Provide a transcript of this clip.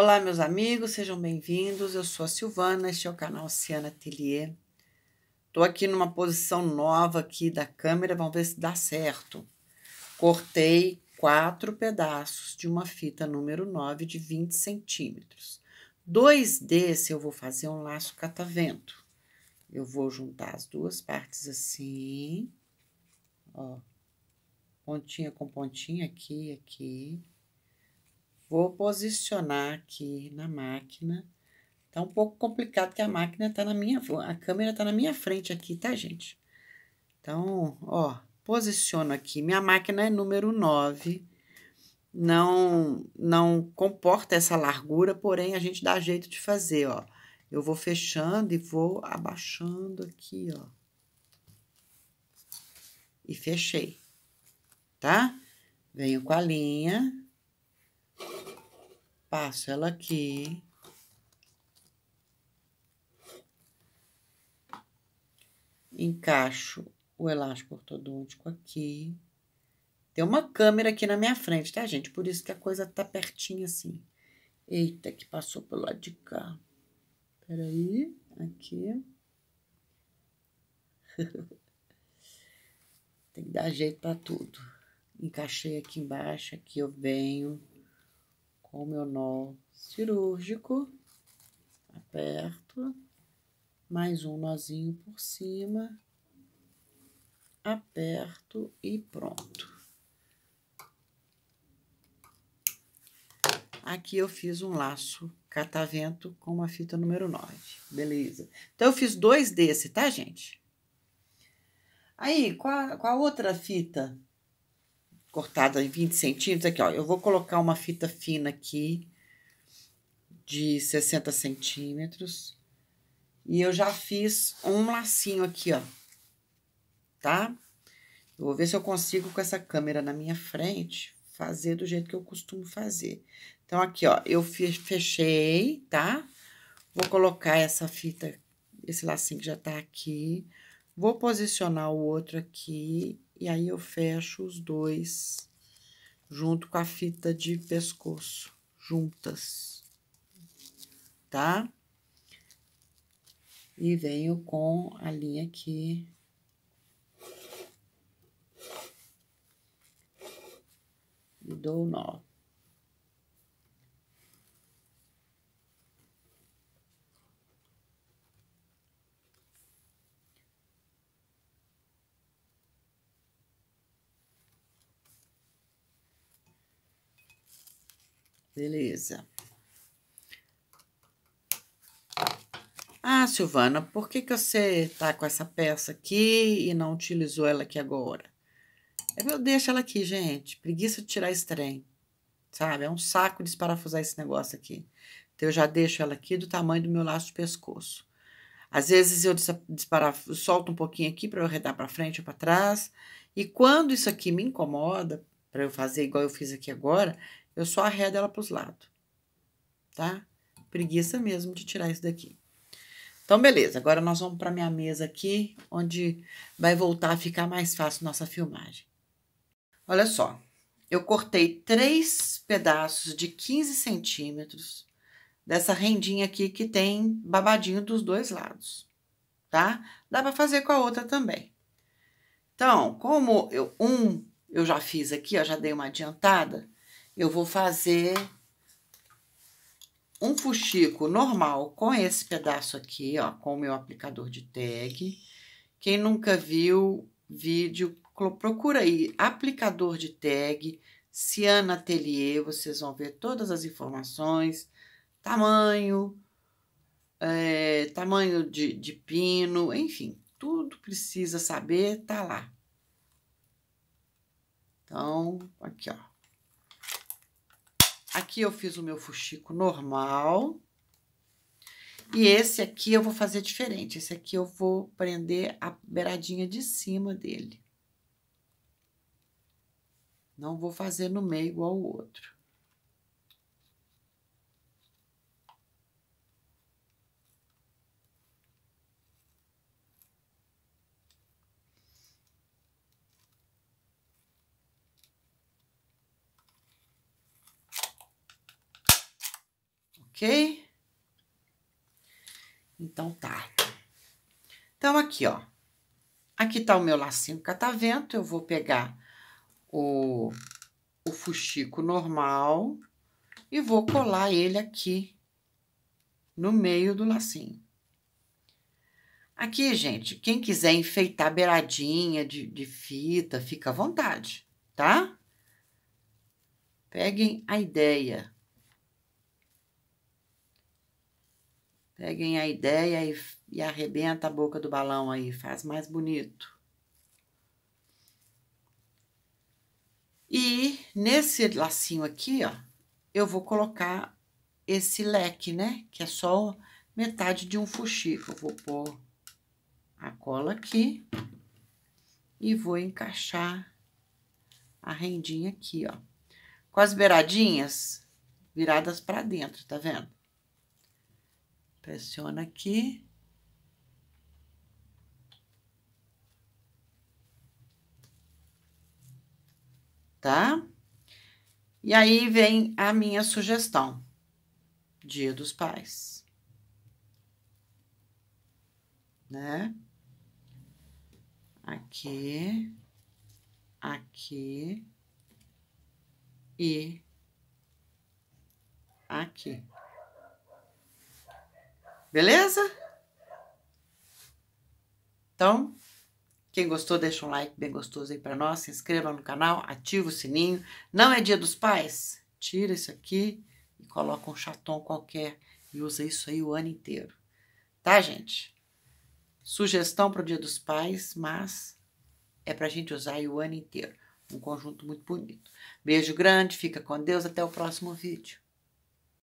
Olá, meus amigos, sejam bem-vindos. Eu sou a Silvana, este é o canal Ciana Atelier. Estou aqui numa posição nova aqui da câmera, vamos ver se dá certo. Cortei quatro pedaços de uma fita número 9 de 20 centímetros. Dois desse eu vou fazer um laço catavento. Eu vou juntar as duas partes assim, ó, pontinha com pontinha aqui, aqui, Vou posicionar aqui na máquina. Tá um pouco complicado que a máquina tá na minha, a câmera tá na minha frente aqui, tá, gente? Então, ó, posiciono aqui. Minha máquina é número 9. Não não comporta essa largura, porém a gente dá jeito de fazer, ó. Eu vou fechando e vou abaixando aqui, ó. E fechei, tá? Venho com a linha Passo ela aqui. Encaixo o elástico ortodôntico aqui. Tem uma câmera aqui na minha frente, tá, gente? Por isso que a coisa tá pertinho assim. Eita, que passou pelo lado de cá. Peraí, aqui. Tem que dar jeito pra tudo. Encaixei aqui embaixo, aqui eu venho com o meu nó cirúrgico, aperto, mais um nozinho por cima, aperto e pronto. Aqui eu fiz um laço catavento com uma fita número 9, beleza? Então, eu fiz dois desse, tá, gente? Aí, com a, com a outra fita cortada em 20 centímetros. Aqui, ó, eu vou colocar uma fita fina aqui de 60 centímetros. E eu já fiz um lacinho aqui, ó, tá? Eu vou ver se eu consigo com essa câmera na minha frente fazer do jeito que eu costumo fazer. Então, aqui, ó, eu fechei, tá? Vou colocar essa fita, esse lacinho que já tá aqui. Vou posicionar o outro aqui e aí eu fecho os dois junto com a fita de pescoço, juntas, tá? E venho com a linha aqui. E dou nó. Beleza. Ah, Silvana, por que, que você tá com essa peça aqui e não utilizou ela aqui agora? É eu deixo ela aqui, gente. Preguiça de tirar esse trem, sabe? É um saco desparafusar esse negócio aqui. Então, eu já deixo ela aqui do tamanho do meu laço de pescoço. Às vezes, eu solto um pouquinho aqui para eu arredar para frente ou para trás. E quando isso aqui me incomoda, para eu fazer igual eu fiz aqui agora, eu só arredo ela para os lados, tá? Preguiça mesmo de tirar isso daqui. Então, beleza. Agora nós vamos para minha mesa aqui, onde vai voltar a ficar mais fácil nossa filmagem. Olha só. Eu cortei três pedaços de 15 centímetros dessa rendinha aqui que tem babadinho dos dois lados, tá? Dá para fazer com a outra também. Então, como eu, um eu já fiz aqui, ó, já dei uma adiantada, eu vou fazer um fuxico normal com esse pedaço aqui, ó, com o meu aplicador de tag. Quem nunca viu vídeo, procura aí aplicador de tag Ciana Atelier, vocês vão ver todas as informações, tamanho, é, tamanho de, de pino, enfim, tudo precisa saber, tá lá. Então, aqui, ó. Aqui eu fiz o meu fuxico normal. E esse aqui eu vou fazer diferente. Esse aqui eu vou prender a beiradinha de cima dele. Não vou fazer no meio igual o outro. ok? Então tá. Então aqui, ó. Aqui tá o meu lacinho catavento, eu vou pegar o, o fuxico normal e vou colar ele aqui no meio do lacinho. Aqui, gente, quem quiser enfeitar beiradinha de, de fita, fica à vontade, tá? Peguem a ideia. Peguem a ideia e, e arrebenta a boca do balão aí, faz mais bonito. E nesse lacinho aqui, ó, eu vou colocar esse leque, né? Que é só metade de um fuxico. Eu vou pôr a cola aqui e vou encaixar a rendinha aqui, ó. Com as beiradinhas viradas para dentro, tá vendo? Pressiona aqui. Tá? E aí vem a minha sugestão. Dia dos Pais. Né? Aqui, aqui e aqui. Beleza? Então, quem gostou, deixa um like bem gostoso aí para nós, se inscreva no canal, ativa o sininho. Não é dia dos pais? Tira isso aqui e coloca um chatom qualquer e usa isso aí o ano inteiro. Tá, gente? Sugestão para o dia dos pais, mas é para a gente usar aí o ano inteiro. Um conjunto muito bonito. Beijo grande, fica com Deus, até o próximo vídeo.